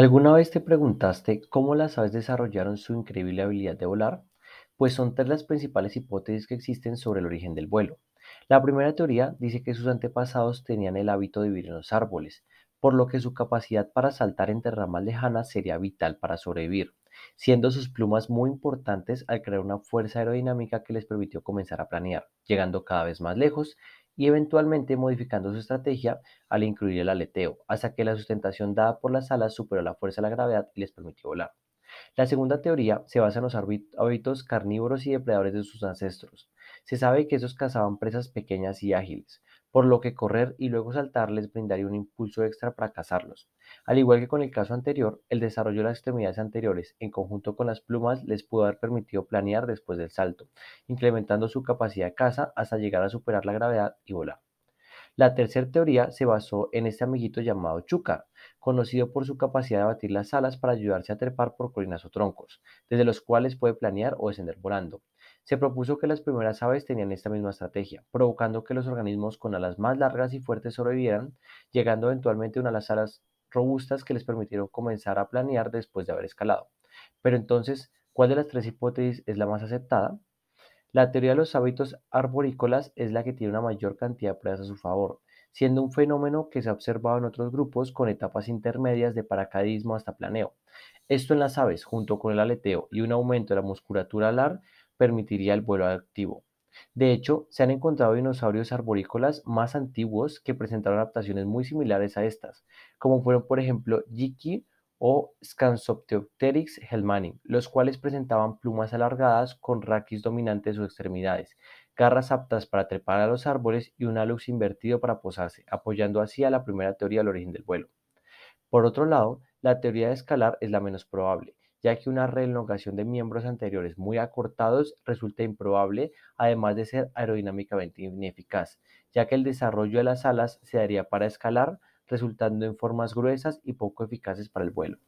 ¿Alguna vez te preguntaste cómo las aves desarrollaron su increíble habilidad de volar? Pues son tres las principales hipótesis que existen sobre el origen del vuelo. La primera teoría dice que sus antepasados tenían el hábito de vivir en los árboles, por lo que su capacidad para saltar entre ramas lejanas sería vital para sobrevivir, siendo sus plumas muy importantes al crear una fuerza aerodinámica que les permitió comenzar a planear, llegando cada vez más lejos y eventualmente modificando su estrategia al incluir el aleteo, hasta que la sustentación dada por las alas superó la fuerza de la gravedad y les permitió volar. La segunda teoría se basa en los hábitos carnívoros y depredadores de sus ancestros. Se sabe que esos cazaban presas pequeñas y ágiles, por lo que correr y luego saltar les brindaría un impulso extra para cazarlos. Al igual que con el caso anterior, el desarrollo de las extremidades anteriores en conjunto con las plumas les pudo haber permitido planear después del salto, incrementando su capacidad de caza hasta llegar a superar la gravedad y volar. La tercera teoría se basó en este amiguito llamado Chuka, conocido por su capacidad de batir las alas para ayudarse a trepar por colinas o troncos, desde los cuales puede planear o descender volando. Se propuso que las primeras aves tenían esta misma estrategia, provocando que los organismos con alas más largas y fuertes sobrevivieran, llegando eventualmente a una de las alas robustas que les permitieron comenzar a planear después de haber escalado. Pero entonces, ¿cuál de las tres hipótesis es la más aceptada? La teoría de los hábitos arborícolas es la que tiene una mayor cantidad de pruebas a su favor, siendo un fenómeno que se ha observado en otros grupos con etapas intermedias de paracaidismo hasta planeo. Esto en las aves, junto con el aleteo y un aumento de la musculatura alar, permitiría el vuelo activo. De hecho, se han encontrado dinosaurios arborícolas más antiguos que presentaron adaptaciones muy similares a estas, como fueron por ejemplo Yiki o Scansopteryx helmani, los cuales presentaban plumas alargadas con raquis dominantes en sus extremidades, garras aptas para trepar a los árboles y un alux invertido para posarse, apoyando así a la primera teoría del origen del vuelo. Por otro lado, la teoría de escalar es la menos probable, ya que una reelongación de miembros anteriores muy acortados resulta improbable, además de ser aerodinámicamente ineficaz, ya que el desarrollo de las alas se daría para escalar, resultando en formas gruesas y poco eficaces para el vuelo.